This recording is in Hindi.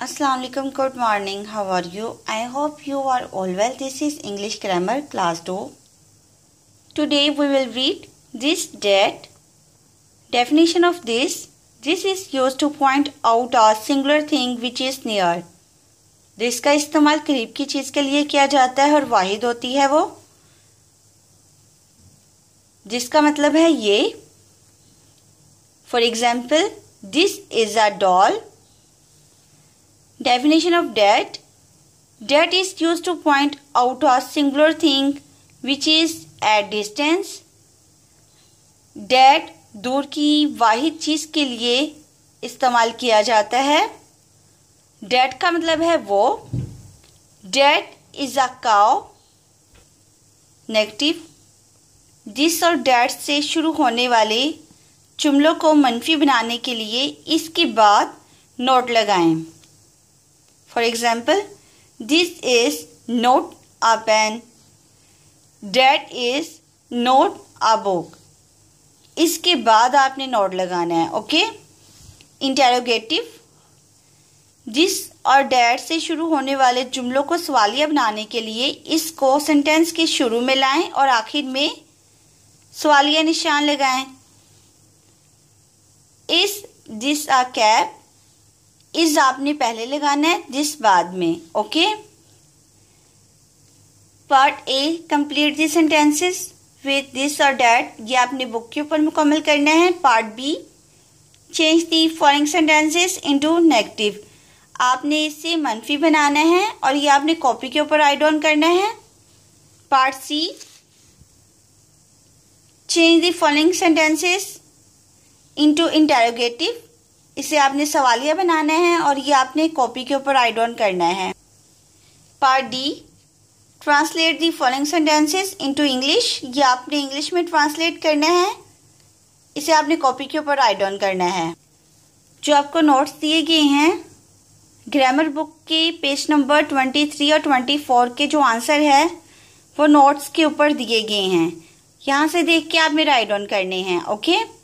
Aslam good morning how are you I hope you are all well this is English grammar class do today we will read this that definition of this this is use to point out a singular thing which is near this का इस्तेमाल करीब की चीज़ के लिए किया जाता है और वाहिद होती है वो जिसका मतलब है ये for example this is a doll definition of debt debt is used to point out a singular thing which is at distance that दूर की वाहिद चीज़ के लिए इस्तेमाल किया जाता है डेट का मतलब है वो that is a cow negative this और डेट से शुरू होने वाले चुमलों को मनफी बनाने के लिए इसके बाद नोट लगाएं For example, this is not a pen. That is not a book. इसके बाद आपने नोट लगाना है ओके इंटेरोगेटिव जिस और डैट से शुरू होने वाले जुमलों को सवालिया बनाने के लिए इसको सेंटेंस के शुरू में लाएं और आखिर में सवालिया निशान लगाएं इस दिस आ कैप इस आपने पहले लगाना है दिस बाद में okay part A complete the sentences with this और डैट ये आपने बुक के ऊपर मुकम्मल करना है part B change the following sentences into negative आपने इसे मनफी बनाना है और ये आपने कॉपी के ऊपर राइट डाउन करना है part C change the following sentences into interrogative इसे आपने सवालिया बनाना है और ये आपने कॉपी के ऊपर आइड ऑन करना है part D translate the following sentences into English ये आपने इंग्लिश में ट्रांसलेट करना है इसे आपने कॉपी के ऊपर आइड ऑन करना है जो आपको नोट्स दिए गए हैं ग्रामर बुक के पेज नंबर ट्वेंटी थ्री और ट्वेंटी फोर के जो आंसर है वो नोट्स के ऊपर दिए गए हैं यहाँ से देख के आप मेरा आइड ऑन करने हैं ओके